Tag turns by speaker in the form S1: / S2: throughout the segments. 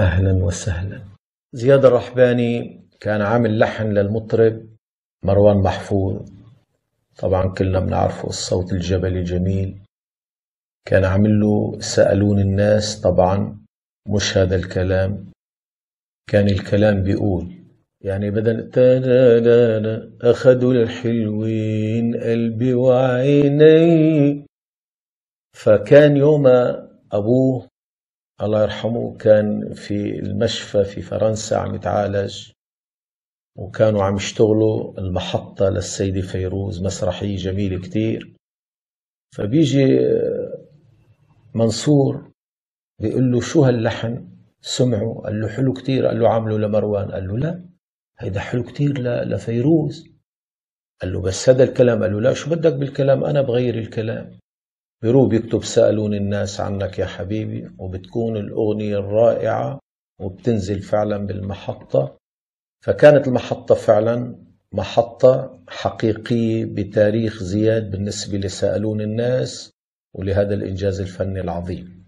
S1: أهلا وسهلا زياد الرحباني كان عامل لحن للمطرب مروان محفوظ طبعا كلنا بنعرفه الصوت الجبلي الجميل كان عامل له سألون الناس طبعا مش هذا الكلام كان الكلام بيقول يعني بدل تلالانا أخدوا الحلوين قلبي وعيني فكان يوم أبوه الله يرحمه كان في المشفى في فرنسا عم يتعالج وكانوا عم يشتغلوا المحطة للسيدة فيروز مسرحية جميلة كتير فبيجي منصور بيقول له شو هاللحن سمعوا قال له حلو كتير قال له عامله لمروان قال له لا هيدا حلو كتير لفيروز قال له بس هذا الكلام قال له لا شو بدك بالكلام أنا بغير الكلام بيرو بيكتب سألوني الناس عنك يا حبيبي وبتكون الأغنية الرائعة وبتنزل فعلا بالمحطة فكانت المحطة فعلا محطة حقيقية بتاريخ زياد بالنسبة لسألون الناس ولهذا الإنجاز الفني العظيم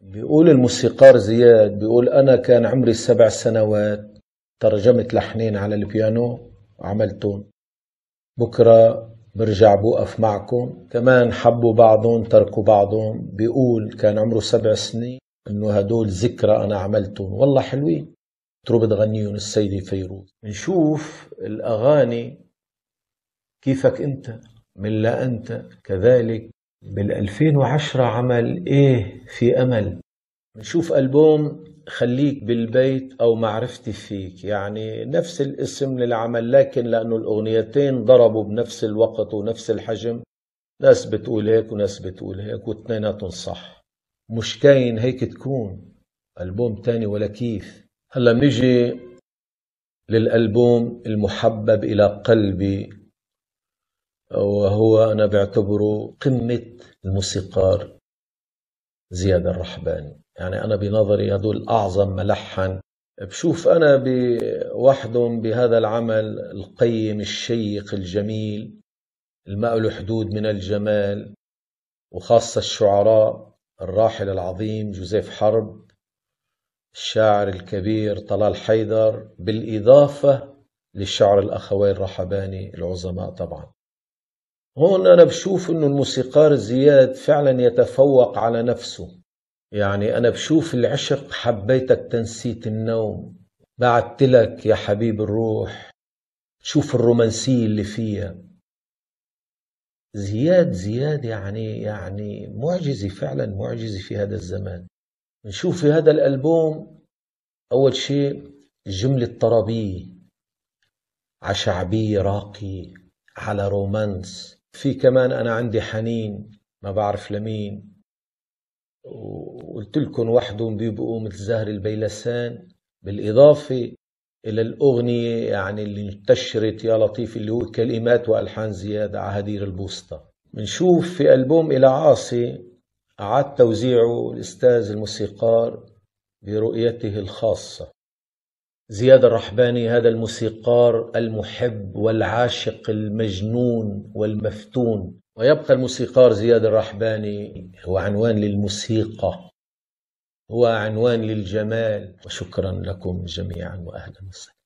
S1: بيقول الموسيقار زياد بيقول أنا كان عمري سبع سنوات ترجمت لحنين على البيانو وعملتهم بكرة برجع بوقف معكم كمان حبوا بعضهم تركوا بعضهم بيقول كان عمره سبع سنين انه هدول ذكرى انا عملتهم والله حلوين ترو بتغنيهم السيدة فيروز نشوف الأغاني كيفك أنت من لا أنت كذلك بال2010 عمل إيه في أمل بنشوف ألبوم خليك بالبيت أو معرفتي فيك يعني نفس الاسم للعمل لكن لأنه الأغنيتين ضربوا بنفس الوقت ونفس الحجم ناس بتقول هيك وناس بتقول هيك واثنيناتهم صح مش كاين هيك تكون ألبوم تاني ولا كيف هلا بنيجي للألبوم المحبب إلى قلبي وهو أنا بعتبره قمة الموسيقار زياد الرحباني يعني أنا بنظري هدول أعظم ملحن بشوف أنا بوحدهم بهذا العمل القيم الشيق الجميل الماء حدود من الجمال وخاصة الشعراء الراحل العظيم جوزيف حرب الشاعر الكبير طلال حيدر بالإضافة للشعر الأخوين الرحباني العظماء طبعا هون أنا بشوف إنه الموسيقار زياد فعلا يتفوق على نفسه يعني أنا بشوف العشق حبيتك تنسيت النوم بعدت لك يا حبيب الروح شوف الرومانسية اللي فيها زياد زياد يعني يعني معجزة فعلا معجزة في هذا الزمان نشوف في هذا الألبوم أول شيء الجملة الطربية على شعبية راقية على رومانس في كمان أنا عندي حنين ما بعرف لمين وقلت لكم وحدهم بيبقوا مثل زهر البيلسان بالإضافة إلى الأغنية يعني اللي انتشرت يا لطيف اللي هو كلمات وألحان زياد عهدير البوسطة بنشوف في ألبوم إلى عاصي أعاد توزيعه الأستاذ الموسيقار برؤيته الخاصة زياد الرحباني هذا الموسيقار المحب والعاشق المجنون والمفتون ويبقى الموسيقار زياد الرحباني هو عنوان للموسيقى هو عنوان للجمال وشكرا لكم جميعا واهلا وسهلا